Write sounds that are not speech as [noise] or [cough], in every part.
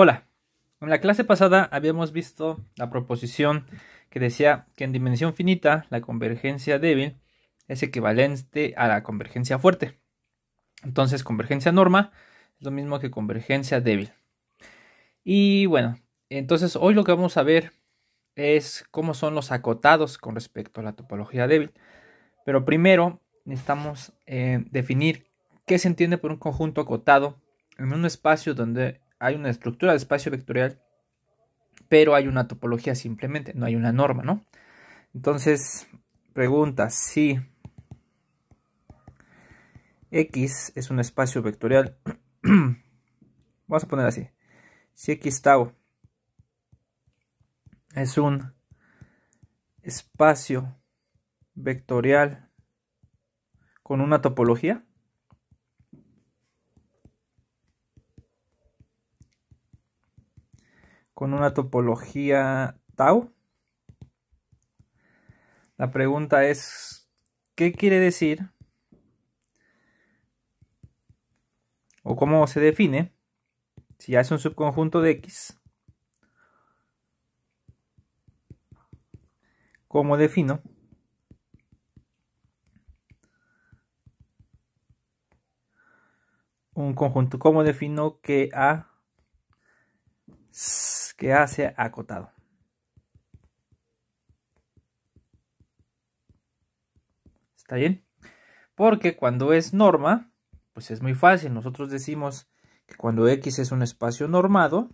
Hola. En la clase pasada habíamos visto la proposición que decía que en dimensión finita la convergencia débil es equivalente a la convergencia fuerte. Entonces, convergencia norma es lo mismo que convergencia débil. Y bueno, entonces hoy lo que vamos a ver es cómo son los acotados con respecto a la topología débil. Pero primero necesitamos eh, definir qué se entiende por un conjunto acotado en un espacio donde hay una estructura de espacio vectorial, pero hay una topología simplemente, no hay una norma, ¿no? Entonces, pregunta si X es un espacio vectorial. [clears throat] Vamos a poner así. Si X tau es un espacio vectorial con una topología, con una topología tau. La pregunta es, ¿qué quiere decir? ¿O cómo se define? Si ya es un subconjunto de X. ¿Cómo defino? Un conjunto. ¿Cómo defino que A que hace acotado. ¿Está bien? Porque cuando es norma, pues es muy fácil. Nosotros decimos que cuando X es un espacio normado,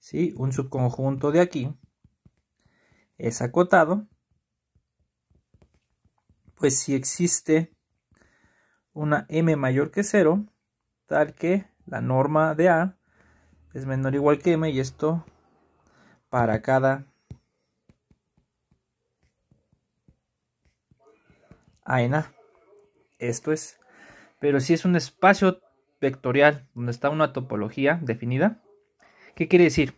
¿sí? un subconjunto de aquí es acotado, pues si existe una m mayor que 0, tal que la norma de A es menor o igual que m y esto para cada a en Esto es. Pero si es un espacio vectorial donde está una topología definida, ¿qué quiere decir?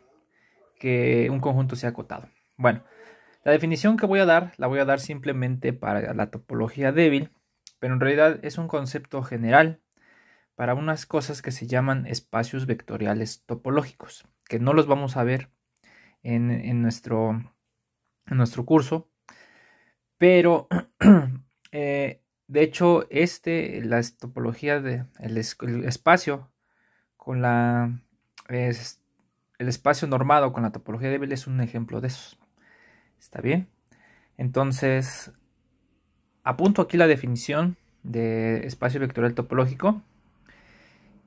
Que un conjunto sea acotado. Bueno, la definición que voy a dar la voy a dar simplemente para la topología débil, pero en realidad es un concepto general para unas cosas que se llaman espacios vectoriales topológicos, que no los vamos a ver en, nuestro, curso, pero [clears throat] eh, de hecho, este, la topología del de, el espacio con la... Es, el espacio normado con la topología débil es un ejemplo de eso. ¿Está bien? Entonces, apunto aquí la definición de espacio vectorial topológico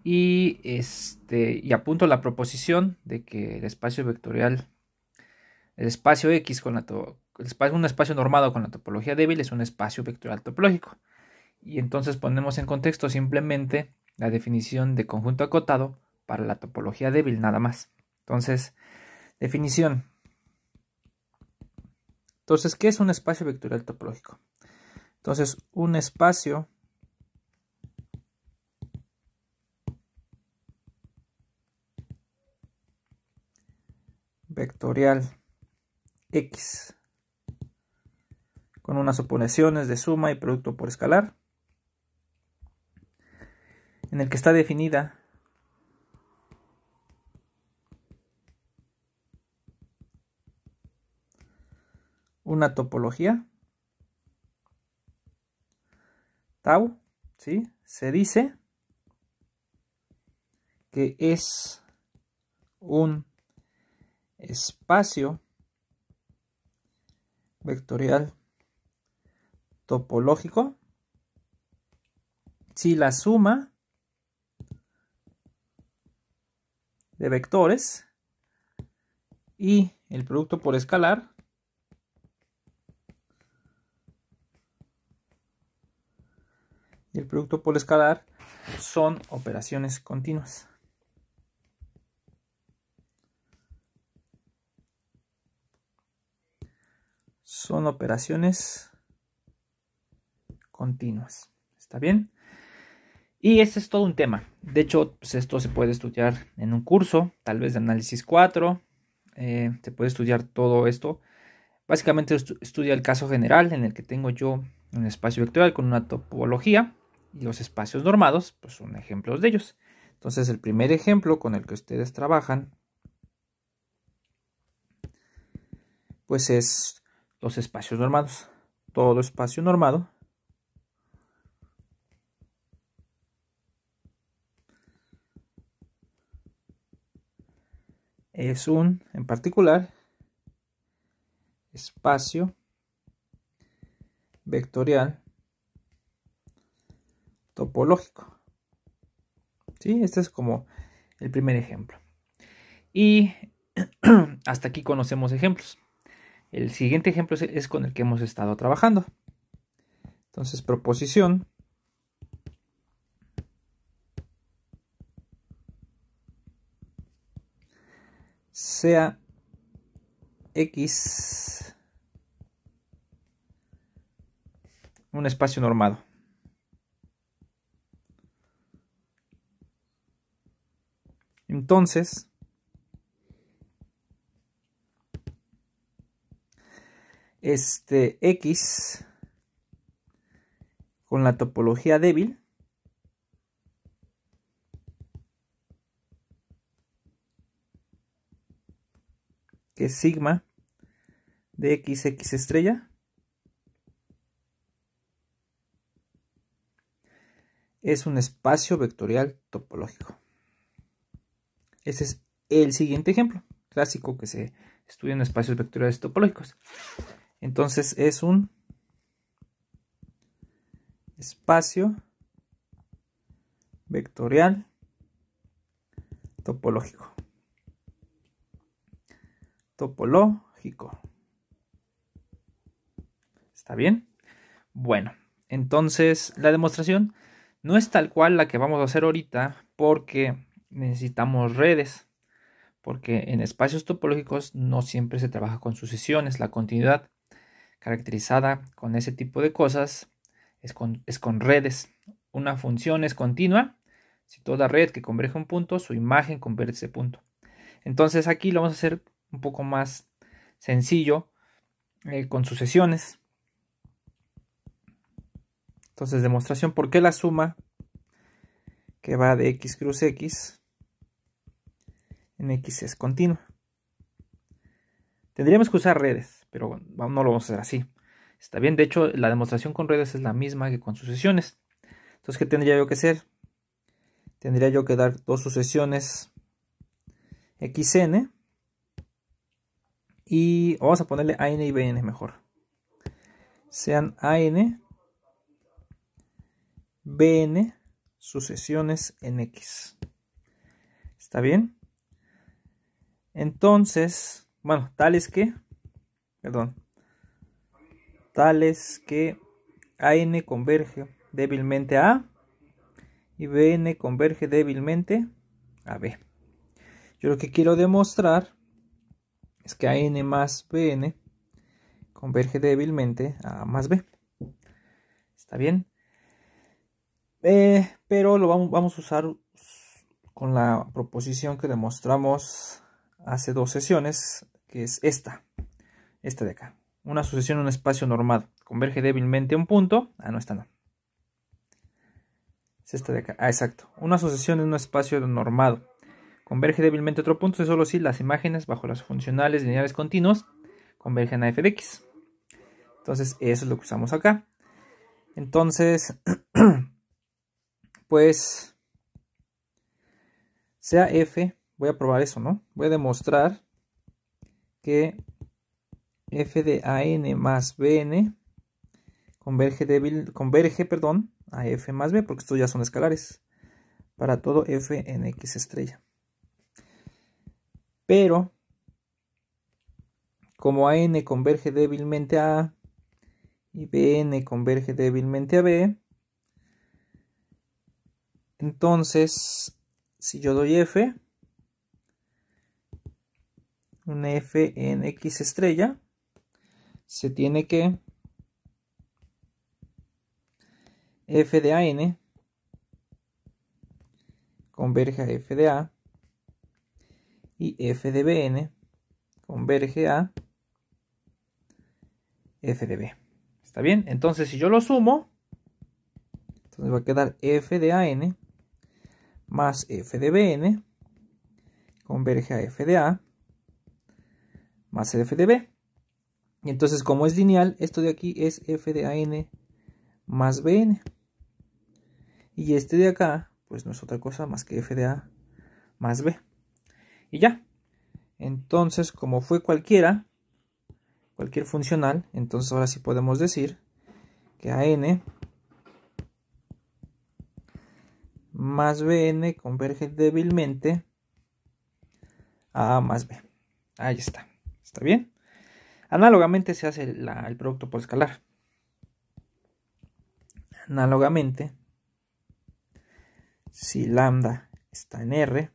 y, este, y apunto la proposición de que el espacio vectorial, el espacio X con la espacio, un espacio normado con la topología débil es un espacio vectorial topológico. Y entonces ponemos en contexto simplemente la definición de conjunto acotado para la topología débil nada más. Entonces, definición. Entonces, ¿qué es un espacio vectorial topológico? Entonces, un espacio vectorial x con unas operaciones de suma y producto por escalar en el que está definida una topología tau, ¿sí? Se dice que es un espacio vectorial topológico si la suma de vectores y el producto por escalar y el producto por escalar son operaciones continuas. son operaciones continuas. ¿Está bien? Y este es todo un tema. De hecho, pues, esto se puede estudiar en un curso, tal vez de análisis 4. Eh, se puede estudiar todo esto. Básicamente estudia el caso general en el que tengo yo un espacio vectorial con una topología y los espacios normados, pues son ejemplos de ellos. Entonces el primer ejemplo con el que ustedes trabajan, pues es los espacios normados. Todo espacio normado es un, en particular, espacio vectorial topológico. ¿Sí? Este es como el primer ejemplo. Y [clears throat] hasta aquí conocemos ejemplos. El siguiente ejemplo es, con el que hemos estado trabajando. Entonces, proposición. sea X un espacio normado. Entonces, este X con la topología débil. que es sigma de XX estrella. Es un espacio vectorial topológico. Ese es el siguiente ejemplo clásico que se estudia en espacios vectoriales topológicos. Entonces es un espacio vectorial topológico. Topológico. ¿Está bien? Bueno, entonces la demostración no es tal cual la que vamos a hacer ahorita porque necesitamos redes. Porque en espacios topológicos no siempre se trabaja con sucesiones, la continuidad caracterizada con ese tipo de cosas es con, redes. Una función es continua. Si toda red que converge un punto, su imagen converge ese punto. Entonces aquí lo vamos a hacer un poco más sencillo eh, con sucesiones. Entonces, demostración por qué la suma que va de x cruz x en x es continua. Tendríamos que usar redes pero no lo vamos a hacer así. Está bien, de hecho la demostración con redes es la misma que con sucesiones. Entonces, ¿qué tendría yo que hacer? Tendría yo que dar dos sucesiones xn y vamos a ponerle an y bn mejor. Sean an, bn, sucesiones en x. ¿Está bien? Entonces, bueno, tal es que perdón, tales que AN converge débilmente a A y BN converge débilmente a B. Yo lo que quiero demostrar es que AN más BN converge débilmente a más B. ¿Está bien? Eh, pero lo vamos a usar con la proposición que demostramos hace dos sesiones, que es esta esta de acá. Una sucesión en un espacio normado. Converge débilmente a un punto. Ah, no, está, no. Es esta de acá. Ah, exacto. Una sucesión en un espacio normado. Converge débilmente otro punto. Es solo si las imágenes bajo las funcionales lineales continuas convergen a f de x. Entonces, eso es lo que usamos acá. Entonces, [clears throat] pues, sea f, voy a probar eso, ¿no? Voy a demostrar que f de a n más BN converge, débil, converge perdón, a f más b, porque estos ya son escalares, para todo f en x estrella. Pero, como a n converge débilmente a A y BN converge débilmente a B, entonces, si yo doy f, un f en x estrella, se tiene que f de a n converge a f de a y f de bn converge a f de b. ¿Está bien? Entonces si yo lo sumo, entonces va a quedar f de AN n más f de bn converge a f de a más f de b. Y Entonces, como es lineal, esto de aquí es f de AN más BN. Y este de acá, pues no es otra cosa más que f de A más B. Y ya. Entonces, como fue cualquiera, cualquier funcional, entonces ahora sí podemos decir que AN más BN converge débilmente a A más B. Ahí está. ¿Está bien? Análogamente se hace el producto por escalar. Análogamente, si lambda está en R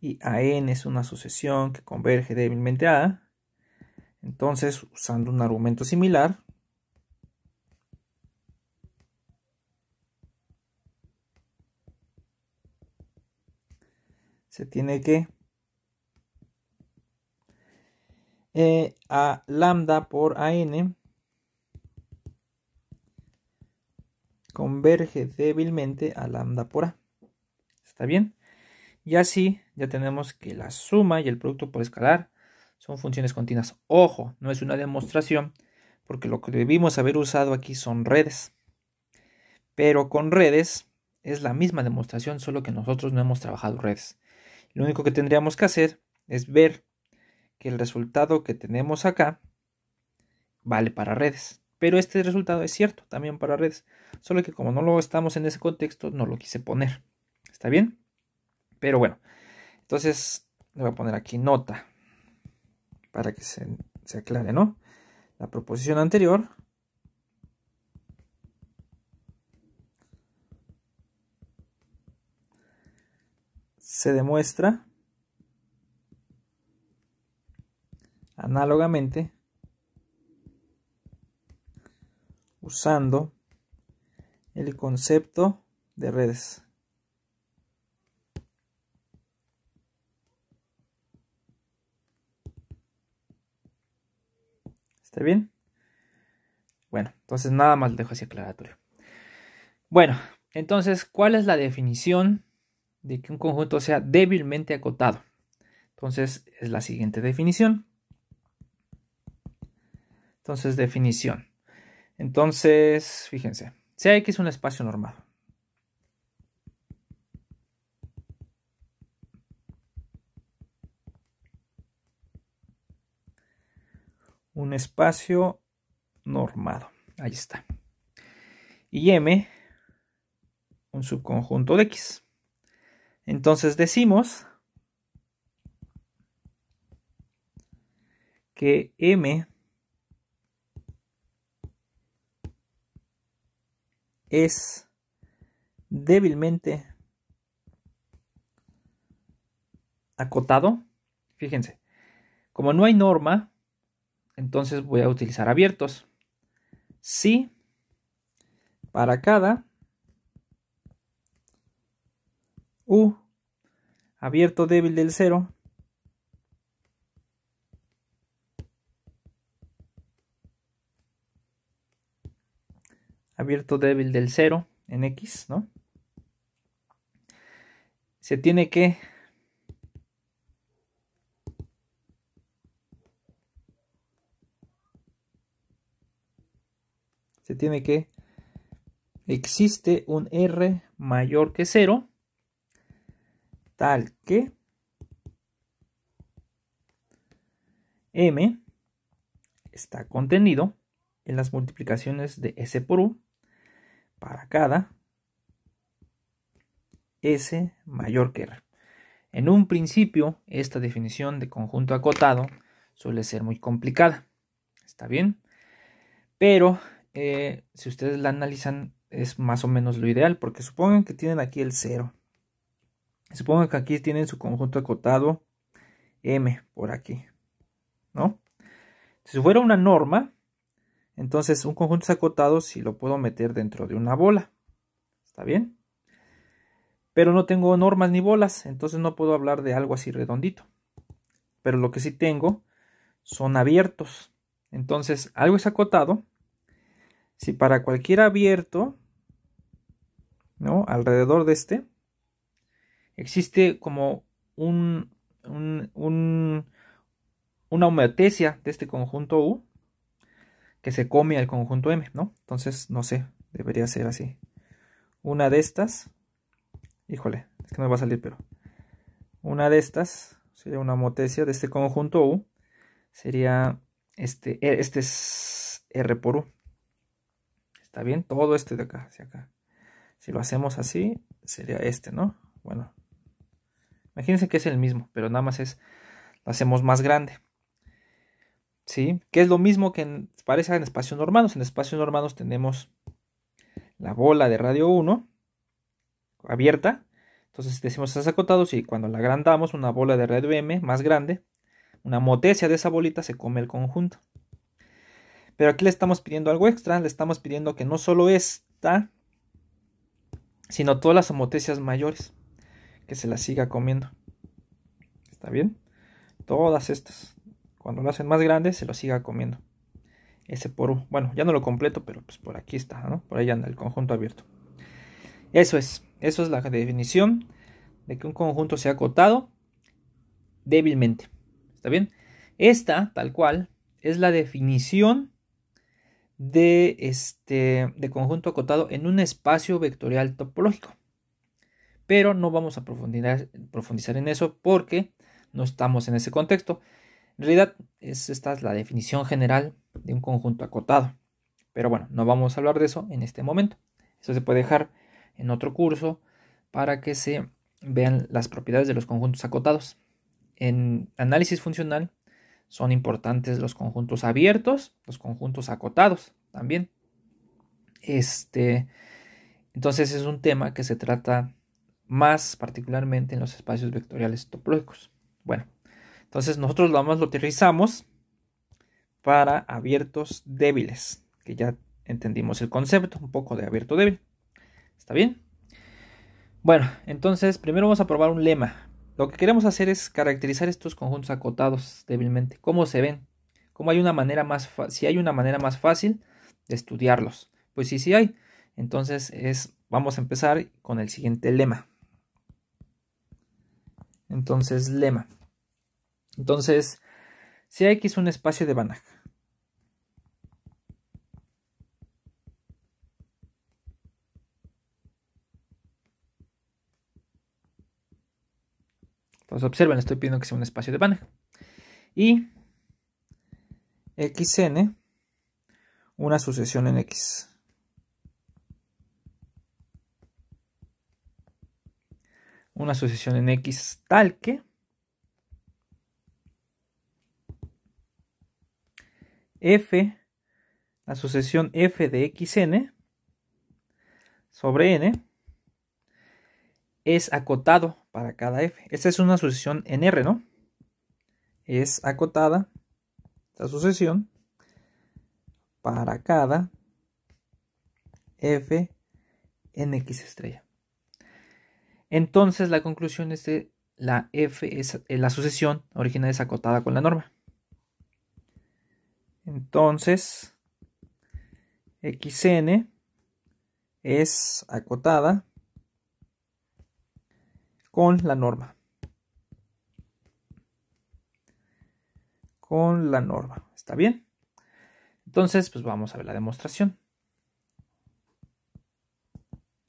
y AN es una sucesión que converge débilmente a A, entonces usando un argumento similar, se tiene que E a lambda por AN converge débilmente a lambda por A. ¿Está bien? Y así ya tenemos que la suma y el producto por escalar son funciones continuas. Ojo, no es una demostración porque lo que debimos haber usado aquí son redes. Pero con redes es la misma demostración, solo que nosotros no hemos trabajado redes. Lo único que tendríamos que hacer es ver que el resultado que tenemos acá vale para redes. Pero este resultado es cierto también para redes. Solo que como no lo estamos en ese contexto, no lo quise poner. ¿Está bien? Pero bueno. Entonces, le voy a poner aquí nota. Para que se, se aclare, ¿no? La proposición anterior se demuestra Análogamente, usando el concepto de redes. ¿Está bien? Bueno, entonces nada más dejo así aclaratorio. Bueno, entonces, ¿cuál es la definición de que un conjunto sea débilmente acotado? Entonces, es la siguiente definición. Entonces, definición. Entonces, fíjense, sea X un espacio normado. Un espacio normado. Ahí está. Y M, un subconjunto de X. Entonces decimos que M es débilmente acotado. Fíjense, como no hay norma, entonces voy a utilizar abiertos. Sí, para cada U abierto débil del cero abierto débil del 0 en X, ¿no? Se tiene que se tiene que existe un R mayor que 0 tal que M está contenido en las multiplicaciones de S por U para cada S mayor que R. En un principio, esta definición de conjunto acotado suele ser muy complicada. ¿Está bien? Pero eh, si ustedes la analizan, es más o menos lo ideal, porque supongan que tienen aquí el 0. Supongan que aquí tienen su conjunto acotado M por aquí. ¿No? Si fuera una norma, entonces, un conjunto es acotado si lo puedo meter dentro de una bola. ¿Está bien? Pero no tengo normas ni bolas, entonces no puedo hablar de algo así redondito. Pero lo que sí tengo son abiertos. Entonces, algo es acotado. Si para cualquier abierto, ¿no? Alrededor de este, existe como un, una homeotesia de este conjunto U, que se come al conjunto M, ¿no? Entonces, no sé, debería ser así. Una de estas, híjole, es que no me va a salir, pero una de estas sería una motesia de este conjunto U, sería este, e, este es R por U. ¿Está bien? Todo este de acá hacia acá. Si lo hacemos así, sería este, ¿no? Bueno, imagínense que es el mismo, pero nada más es, lo hacemos más grande. ¿sí? Que es lo mismo que parece en espacios normales En espacios normales tenemos la bola de radio 1 abierta. Entonces decimos es acotados y cuando la agrandamos, una bola de radio M más grande, una motecia de esa bolita se come el conjunto. Pero aquí le estamos pidiendo algo extra, le estamos pidiendo que no solo esta, sino todas las homotesias mayores, que se las siga comiendo. ¿Está bien? Todas estas cuando lo hacen más grande se lo siga comiendo. Ese por, bueno, ya no lo completo, pero pues por aquí está, ¿no? Por ahí anda el conjunto abierto. Eso es, eso es la definición de que un conjunto sea acotado débilmente. ¿Está bien? Esta, tal cual, es la definición de, este, de conjunto acotado en un espacio vectorial topológico. Pero no vamos a profundizar, profundizar en eso porque no estamos en ese contexto. En realidad, es, esta es la definición general de un conjunto acotado. Pero bueno, no vamos a hablar de eso en este momento. Eso se puede dejar en otro curso para que se vean las propiedades de los conjuntos acotados. En análisis funcional son importantes los conjuntos abiertos, los conjuntos acotados también. Este, entonces es un tema que se trata más particularmente en los espacios vectoriales topológicos. Bueno, entonces nosotros lo más lo utilizamos para abiertos débiles, que ya entendimos el concepto, un poco de abierto débil. ¿Está bien? Bueno, entonces primero vamos a probar un lema. Lo que queremos hacer es caracterizar estos conjuntos acotados débilmente, cómo se ven, cómo hay una manera más si hay una manera más fácil de estudiarlos. Pues sí, sí hay. Entonces es, vamos a empezar con el siguiente lema. Entonces, lema. Entonces, si X es un espacio de Banach, Entonces observen, estoy pidiendo que sea un espacio de Banach. Y xn, una sucesión en x. Una sucesión en x tal que f, la sucesión f de xn sobre n, es acotado para cada f. Esta es una sucesión en R, ¿no? Es acotada la sucesión para cada f en x estrella. Entonces la conclusión es que la f es eh, la sucesión original es acotada con la norma. Entonces, xn es acotada con la norma. Con la norma. ¿Está bien? Entonces, pues vamos a ver la demostración.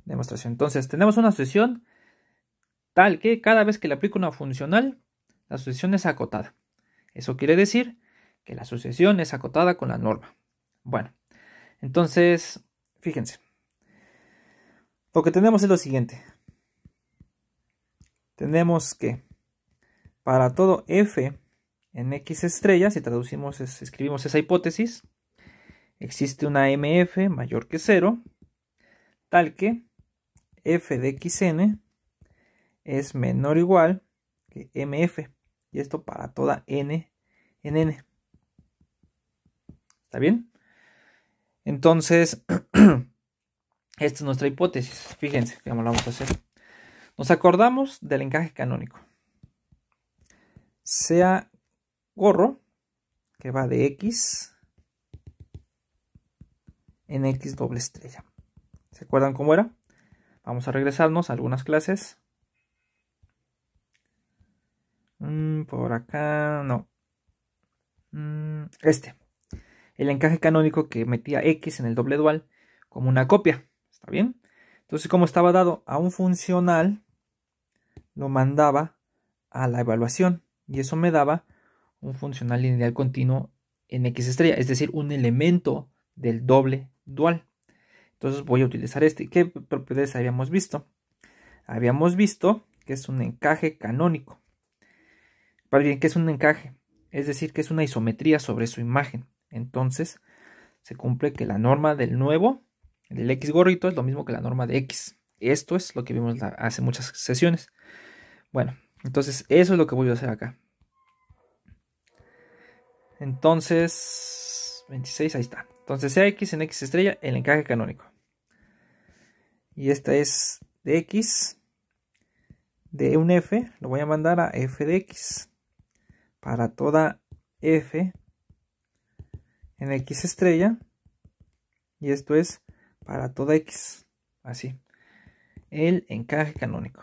Demostración. Entonces, tenemos una sucesión tal que cada vez que le aplico una funcional, la sucesión es acotada. Eso quiere decir que la sucesión es acotada con la norma. Bueno, entonces, fíjense. Lo que tenemos es lo siguiente. Tenemos que para todo f en x estrella, si traducimos, escribimos esa hipótesis, existe una mf mayor que 0, tal que f de xn es menor o igual que mf, y esto para toda n en n. ¿Está bien? Entonces, [clears throat] esta es nuestra hipótesis. Fíjense cómo la vamos a hacer. Nos acordamos del encaje canónico. Sea gorro, que va de X en X doble estrella. ¿Se acuerdan cómo era? Vamos a regresarnos a algunas clases. Mm, por acá, no. Mm, este el encaje canónico que metía X en el doble dual como una copia. ¿Está bien? Entonces, como estaba dado a un funcional, lo mandaba a la evaluación y eso me daba un funcional lineal continuo en X estrella, es decir, un elemento del doble dual. Entonces voy a utilizar este. ¿Qué propiedades habíamos visto? Habíamos visto que es un encaje canónico. Para bien, que es un encaje, es decir, que es una isometría sobre su imagen. Entonces, se cumple que la norma del nuevo, del X gorrito, es lo mismo que la norma de X. Esto es lo que vimos hace muchas sesiones. Bueno, entonces eso es lo que voy a hacer acá. Entonces, 26, ahí está. Entonces, sea X en X estrella el encaje canónico. Y esta es de X. De un F, lo voy a mandar a F de X. Para toda F en x estrella y esto es para toda x así el encaje canónico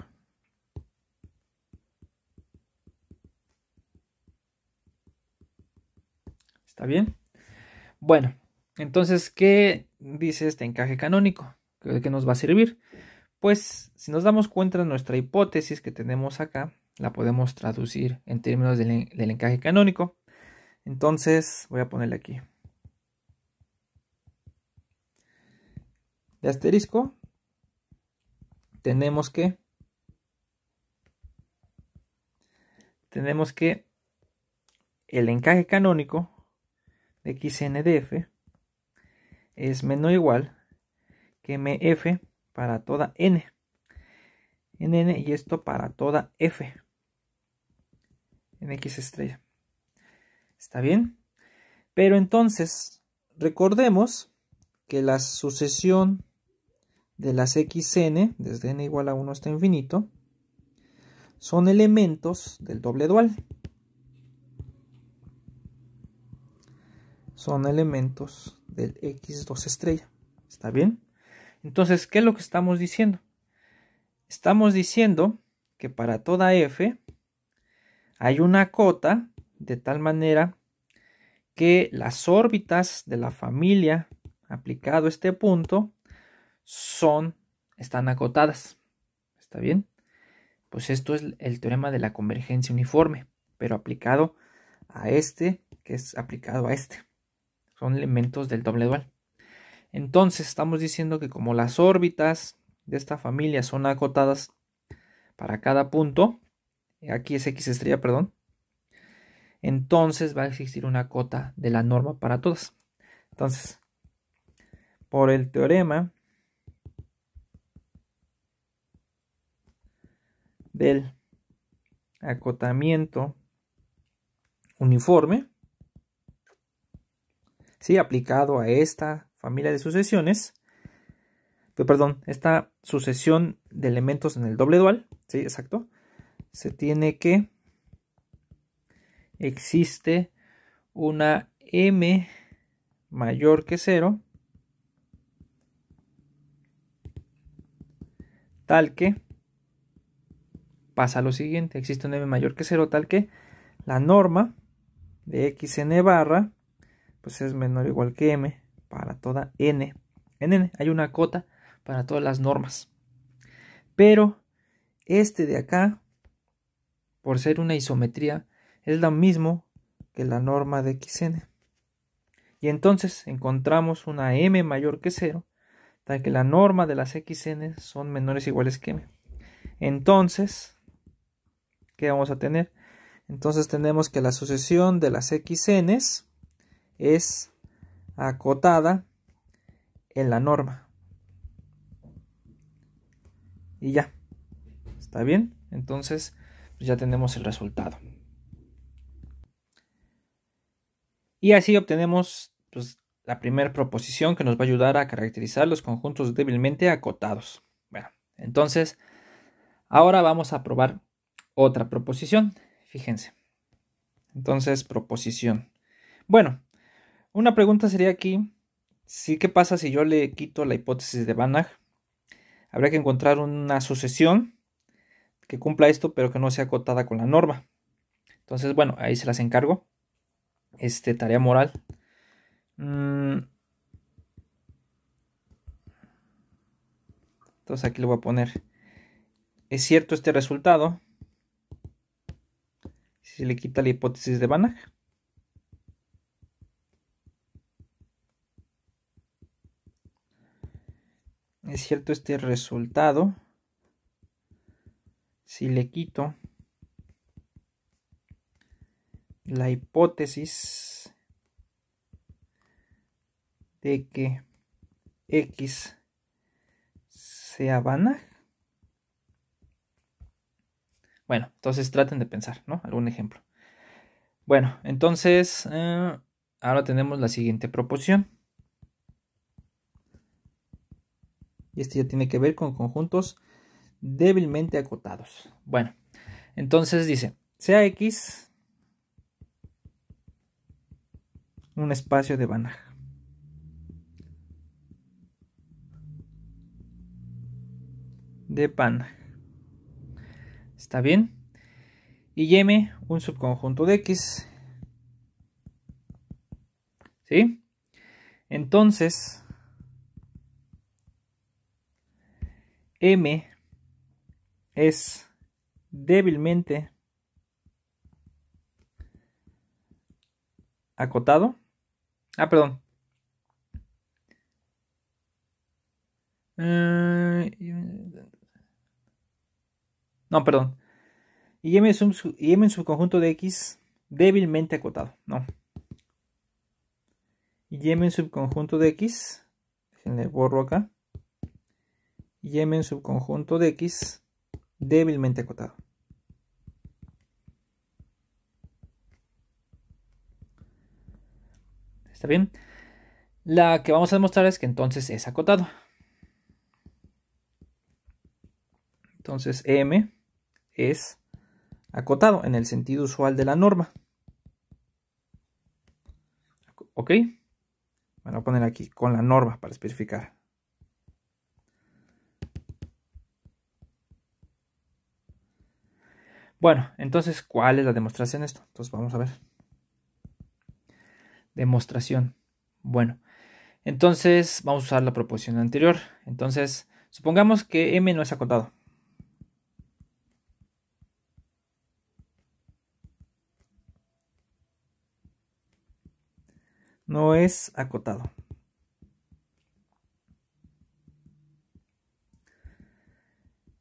está bien bueno entonces qué dice este encaje canónico qué nos va a servir pues si nos damos cuenta de nuestra hipótesis que tenemos acá la podemos traducir en términos del encaje canónico entonces voy a ponerle aquí de asterisco, tenemos que tenemos que el encaje canónico de f. es menos o igual que MF para toda N. En N y esto para toda F. En X estrella. ¿Está bien? Pero entonces, recordemos que la sucesión de las xn, desde n igual a 1 hasta infinito, son elementos del doble dual. Son elementos del x2 estrella. ¿Está bien? Entonces, ¿qué es lo que estamos diciendo? Estamos diciendo que para toda f hay una cota de tal manera que las órbitas de la familia aplicado este punto son, están acotadas. ¿Está bien? Pues esto es el teorema de la convergencia uniforme, pero aplicado a este, que es aplicado a este. Son elementos del doble dual. Entonces estamos diciendo que como las órbitas de esta familia son acotadas para cada punto, aquí es x estrella, perdón, entonces va a existir una cota de la norma para todas. Entonces, por el teorema del acotamiento uniforme, Si aplicado a esta familia de sucesiones, eh, perdón, esta sucesión de elementos en el doble dual, sí, exacto, se tiene que existe una m mayor que cero. tal que pasa lo siguiente, existe un m mayor que 0 tal que la norma de xn barra pues es menor o igual que m para toda n. En n hay una cota para todas las normas. Pero este de acá, por ser una isometría, es lo mismo que la norma de xn. Y entonces encontramos una m mayor que 0, tal que la norma de las xn son menores o iguales que m. Entonces, ¿Qué vamos a tener. Entonces tenemos que la sucesión de las xn es acotada en la norma. Y ya. ¿Está bien? Entonces pues, ya tenemos el resultado. Y así obtenemos pues, la primera proposición que nos va a ayudar a caracterizar los conjuntos débilmente acotados. Bueno, entonces ahora vamos a probar otra proposición. Fíjense. Entonces, proposición. Bueno, una pregunta sería aquí, ¿qué pasa si yo le quito la hipótesis de Banach? Habría que encontrar una sucesión que cumpla esto, pero que no sea acotada con la norma. Entonces, bueno, ahí se las encargo. Este, tarea moral. Mm. Entonces aquí le voy a poner. ¿Es cierto este resultado? si le quita la hipótesis de Banach. Es cierto este resultado. Si le quito la hipótesis de que X sea Banach, bueno, entonces traten de pensar, ¿no? Algún ejemplo. Bueno, entonces eh, ahora tenemos la siguiente proporción. Y este ya tiene que ver con conjuntos débilmente acotados. Bueno, entonces dice, sea X un espacio de Banach. De Banach. Está bien. Y M, un subconjunto de X. ¿Sí? Entonces, M es débilmente acotado. Ah, perdón. Eh, no, perdón. Y e M, en subconjunto e de X débilmente acotado. No. Y M en subconjunto de X. Le borro acá. Y M en subconjunto de X débilmente acotado. ¿Está bien? La que vamos a demostrar es que entonces es acotado. Entonces e M es acotado en el sentido usual de la norma. ¿Ok? Bueno, voy a poner aquí con la norma para especificar. Bueno, entonces, ¿cuál es la demostración de esto? Entonces, vamos a ver. Demostración. Bueno, entonces vamos a usar la proposición anterior. Entonces, supongamos que M no es acotado. No es acotado.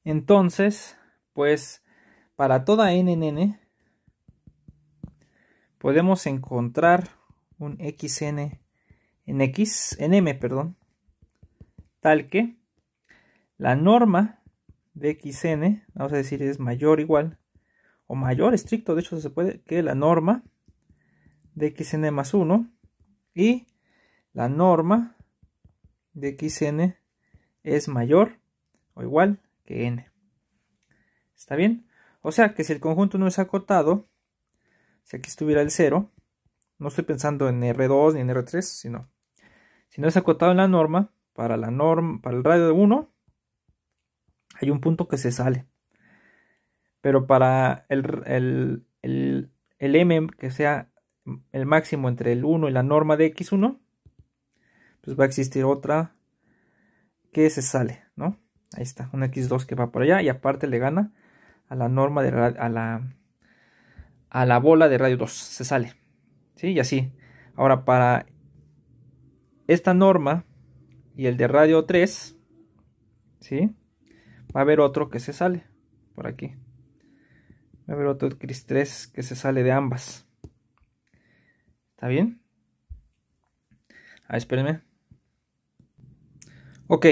Entonces, pues para toda n en n podemos encontrar un XN en X, en M, perdón, tal que la norma de XN, vamos a decir es mayor o igual, o mayor estricto, de hecho se puede, que la norma de XN más 1 y la norma de xn es mayor o igual que n. ¿Está bien? O sea que si el conjunto no es acotado, si aquí estuviera el 0, no estoy pensando en R2 ni en R3, sino si no es acotado en la norma, para la norma, para el radio de 1, hay un punto que se sale. Pero para el, el, el, el M que sea el máximo entre el 1 y la norma de x1, pues va a existir otra que se sale, ¿no? Ahí está, una x2 que va por allá y aparte le gana a la norma de a la a la bola de radio 2, se sale. ¿Sí? Y así. Ahora para esta norma y el de radio 3, ¿sí? Va a haber otro que se sale por aquí. Va a haber otro 3 que se sale de ambas. ¿Está bien? Ah, espérenme. Ok,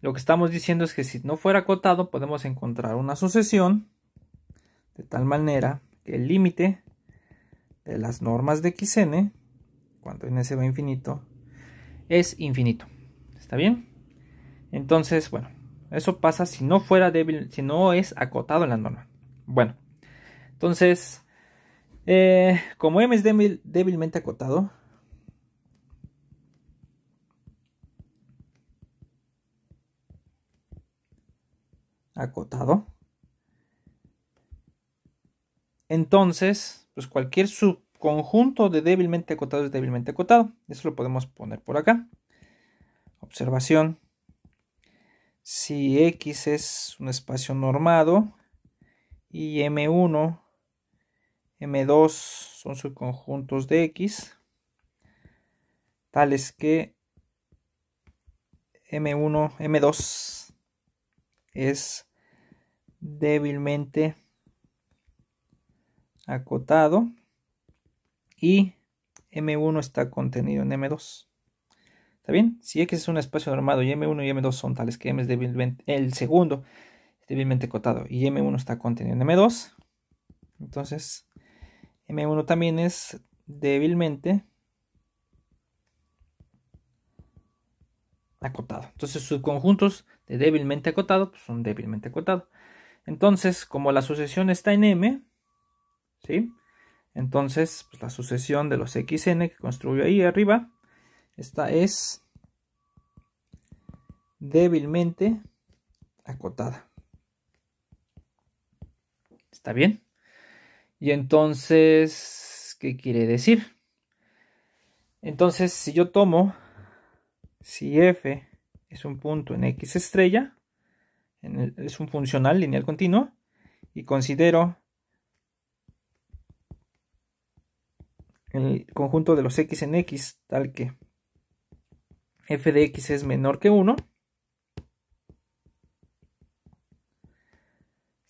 lo que estamos diciendo es que si no fuera acotado, podemos encontrar una sucesión de tal manera que el límite de las normas de xn, cuando n se va a infinito, es infinito. ¿Está bien? Entonces, bueno, eso pasa si no fuera débil, si no es acotado en la norma. Bueno, entonces eh, como M es débilmente acotado, acotado. Entonces, pues cualquier subconjunto de débilmente acotado es débilmente acotado. Eso lo podemos poner por acá. Observación. Si X es un espacio normado y M1 M2 son subconjuntos de X, tales que M1, M2 es débilmente acotado y M1 está contenido en M2. ¿Está bien? Si X es un espacio normado y M1 y M2 son tales que M es débilmente, el segundo es débilmente acotado y M1 está contenido en M2, entonces M1 también es débilmente acotado. Entonces, subconjuntos de débilmente acotado pues, son débilmente acotados. Entonces, como la sucesión está en M, ¿sí? Entonces, pues, la sucesión de los XN que construyo ahí arriba, esta es débilmente acotada. ¿Está bien? Y entonces, ¿qué quiere decir? Entonces, si yo tomo, si f es un punto en x estrella, es un funcional lineal continuo, y considero el conjunto de los x en x tal que f de x es menor que 1,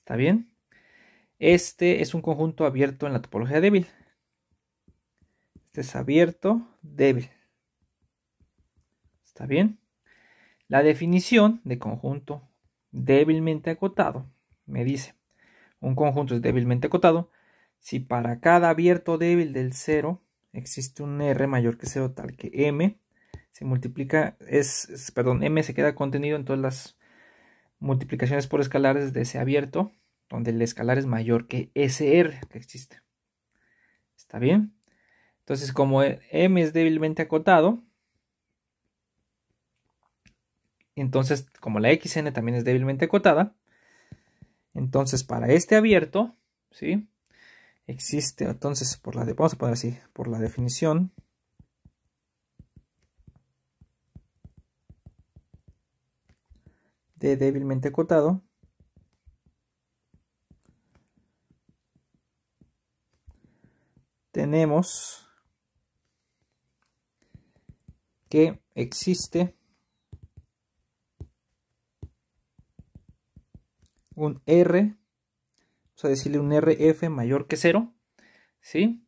¿está bien? Este es un conjunto abierto en la topología débil. Este es abierto, débil. ¿Está bien? La definición de conjunto débilmente acotado me dice, un conjunto es débilmente acotado si para cada abierto débil del 0 existe un R mayor que 0 tal que M se multiplica, es, perdón, M se queda contenido en todas las multiplicaciones por escalares de ese abierto donde el escalar es mayor que SR que existe. ¿Está bien? Entonces, como M es débilmente acotado, entonces, como la XN también es débilmente acotada, entonces para este abierto, ¿sí? Existe, entonces, por la vamos a poner así, por la definición, de débilmente acotado, tenemos que existe un R, vamos a decirle un RF mayor que cero, ¿sí?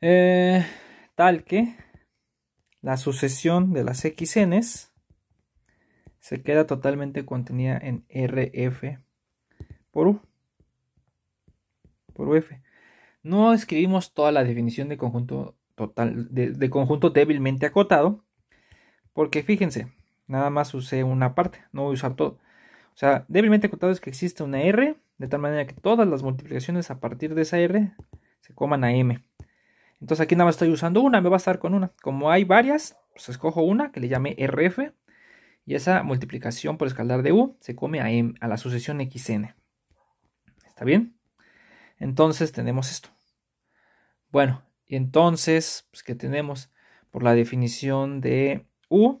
Eh, tal que la sucesión de las xn se queda totalmente contenida en RF por U, por UF. No escribimos toda la definición de conjunto total, de, conjunto débilmente acotado, porque fíjense, nada más usé una parte, no voy a usar todo. O sea, débilmente acotado es que existe una R, de tal manera que todas las multiplicaciones a partir de esa R se coman a M. Entonces aquí nada más estoy usando una, me va a estar con una. Como hay varias, pues escojo una que le llame RF y esa multiplicación por escalar de U se come a, M, a la sucesión XN. ¿Está bien? Entonces tenemos esto. Bueno, y entonces, pues, que tenemos? Por la definición de U,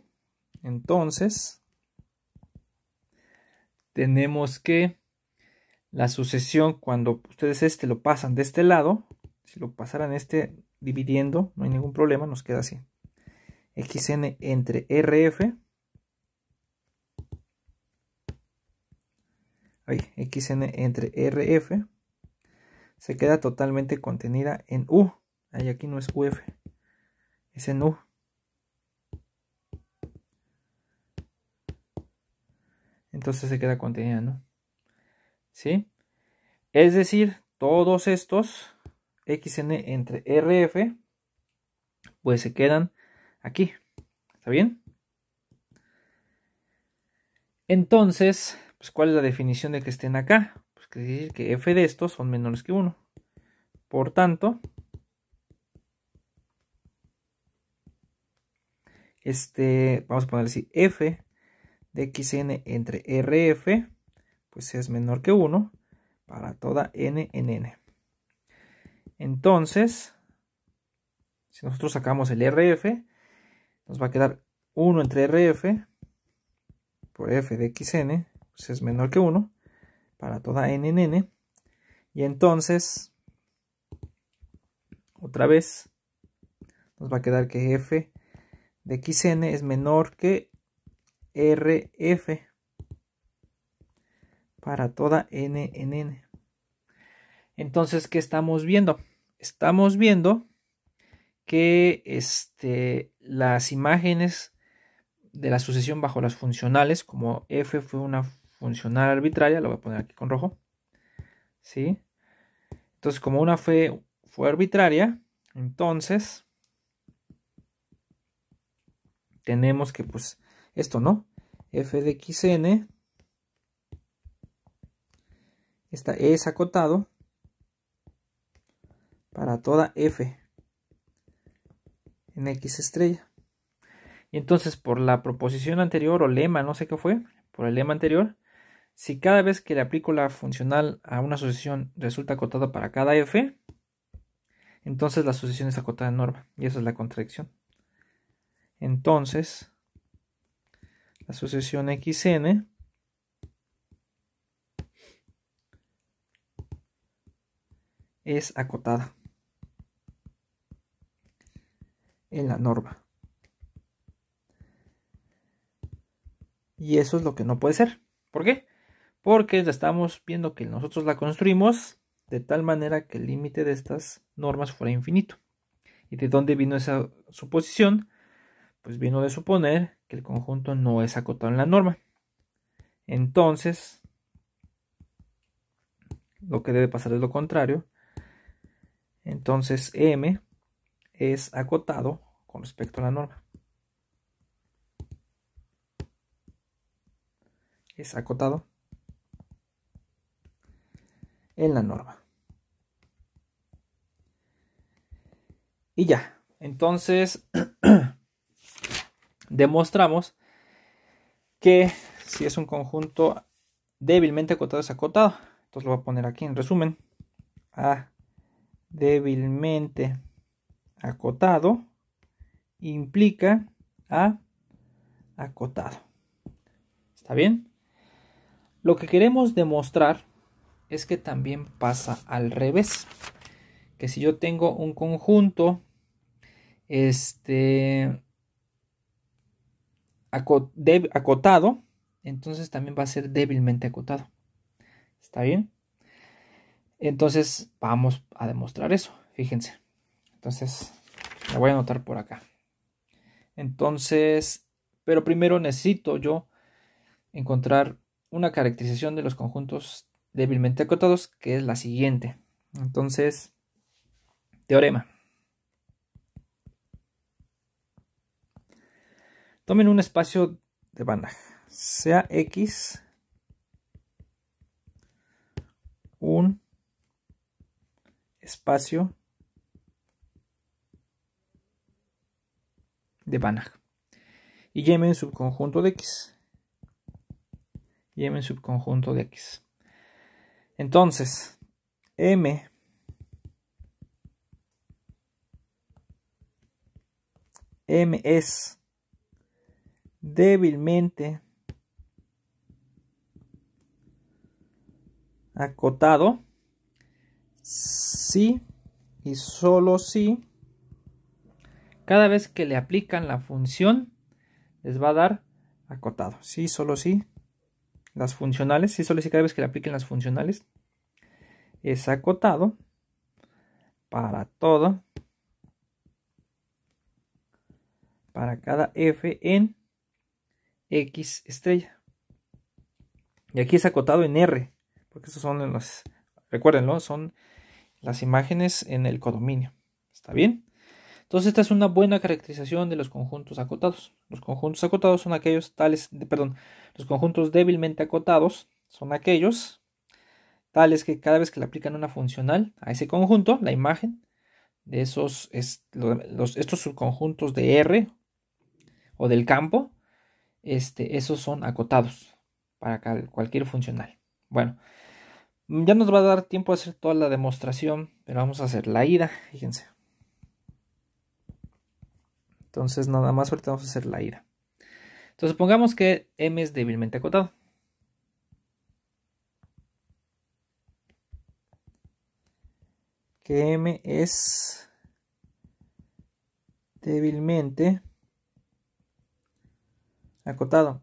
entonces, tenemos que la sucesión, cuando ustedes este lo pasan de este lado, si lo pasaran este dividiendo, no hay ningún problema, nos queda así. xn entre rf. xn entre rf se queda totalmente contenida en U. Ahí aquí no es UF, es en U. Entonces se queda contenida, ¿no? ¿Sí? Es decir, todos estos XN entre RF, pues se quedan aquí. ¿Está bien? Entonces, pues, ¿cuál es la definición de que estén acá? decir que f de estos son menores que 1. Por tanto, este, vamos a poner así, f de xn entre rf, pues es menor que 1 para toda n en n. Entonces, si nosotros sacamos el rf, nos va a quedar 1 entre rf por f de xn, pues es menor que 1, para toda n en n. Y entonces, otra vez, nos va a quedar que f de xn es menor que rf para toda n en n. Entonces, ¿qué estamos viendo? Estamos viendo que este, las imágenes de la sucesión bajo las funcionales, como f fue una funcional arbitraria, lo voy a poner aquí con rojo, ¿sí? Entonces, como una fue, fue arbitraria, entonces tenemos que, pues, esto, ¿no? f de xn esta es acotado para toda f en x estrella. Y entonces por la proposición anterior o lema, no sé qué fue, por el lema anterior, si cada vez que le aplico la funcional a una sucesión resulta acotada para cada f, entonces la sucesión es acotada en norma. Y esa es la contradicción. Entonces, la sucesión xn es acotada en la norma. Y eso es lo que no puede ser. ¿Por qué? porque ya estamos viendo que nosotros la construimos de tal manera que el límite de estas normas fuera infinito. ¿Y de dónde vino esa suposición? Pues vino de suponer que el conjunto no es acotado en la norma. Entonces, lo que debe pasar es lo contrario. Entonces, M es acotado con respecto a la norma. Es acotado en la norma. Y ya, entonces [clears throat] demostramos que si es un conjunto débilmente acotado es acotado. Entonces lo voy a poner aquí en resumen. A débilmente acotado implica a acotado. ¿Está bien? Lo que queremos demostrar es que también pasa al revés. Que si yo tengo un conjunto, este, acotado, entonces también va a ser débilmente acotado. ¿Está bien? Entonces vamos a demostrar eso. Fíjense. Entonces, lo voy a anotar por acá. Entonces, pero primero necesito yo encontrar una caracterización de los conjuntos débilmente acotados, que es la siguiente. Entonces, teorema. Tomen un espacio de Banach, sea X un espacio de Banach y m subconjunto de X y M en subconjunto de X. Entonces, M M es débilmente acotado sí y solo si cada vez que le aplican la función les va a dar acotado. Sí, solo sí las funcionales, si solo dice cada vez que le apliquen las funcionales, es acotado para todo, para cada f en x estrella. Y aquí es acotado en r, porque esos son los, recuérdenlo, son las imágenes en el codominio. ¿Está bien? Entonces esta es una buena caracterización de los conjuntos acotados. Los conjuntos acotados son aquellos tales, perdón, los conjuntos débilmente acotados son aquellos tales que cada vez que le aplican una funcional a ese conjunto, la imagen de esos estos subconjuntos de R o del campo, este, esos son acotados para cualquier funcional. Bueno, ya nos va a dar tiempo a hacer toda la demostración, pero vamos a hacer la ida, fíjense. Entonces nada más ahorita vamos a hacer la ira. Entonces supongamos que M es débilmente acotado. Que M es débilmente acotado.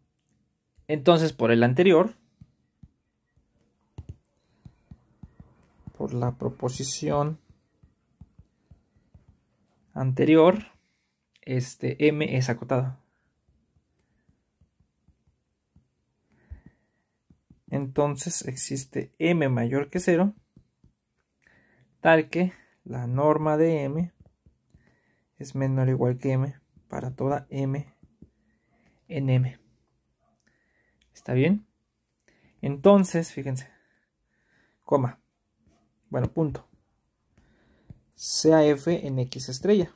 Entonces por el anterior, por la proposición anterior, este M es acotado. Entonces existe M mayor que 0, tal que la norma de M es menor o igual que M para toda M en M. ¿Está bien? Entonces, fíjense, coma, bueno, punto, sea F en X estrella.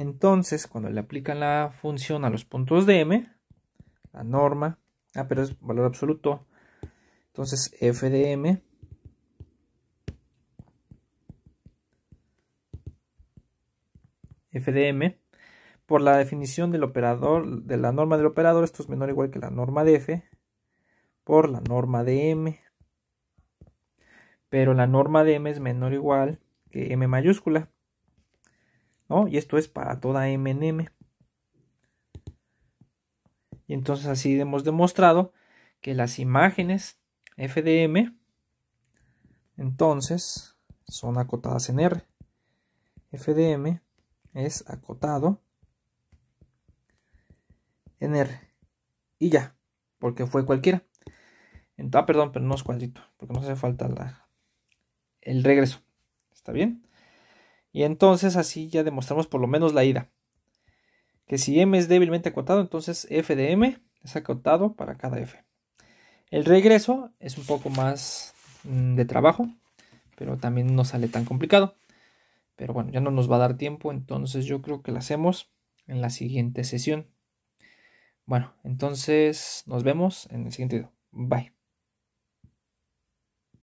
Entonces, cuando le aplican la función a los puntos de m, la norma, ah, pero es valor absoluto, entonces f de m f de m por la definición del operador de la norma del operador esto es menor o igual que la norma de f por la norma de m pero la norma de m es menor o igual que m mayúscula ¿no? Y esto es para toda MNM. Y entonces así hemos demostrado que las imágenes FDM entonces son acotadas en R. FDM es acotado en R. Y ya, porque fue cualquiera. ah, perdón, pero no es cuadrito, porque no hace falta la, el regreso. ¿Está bien? Y entonces así ya demostramos por lo menos la ida. Que si M es débilmente acotado, entonces F de M es acotado para cada F. El regreso es un poco más mm, de trabajo, pero también no sale tan complicado. Pero bueno, ya no nos va a dar tiempo, entonces yo creo que lo hacemos en la siguiente sesión. Bueno, entonces nos vemos en el siguiente video. Bye.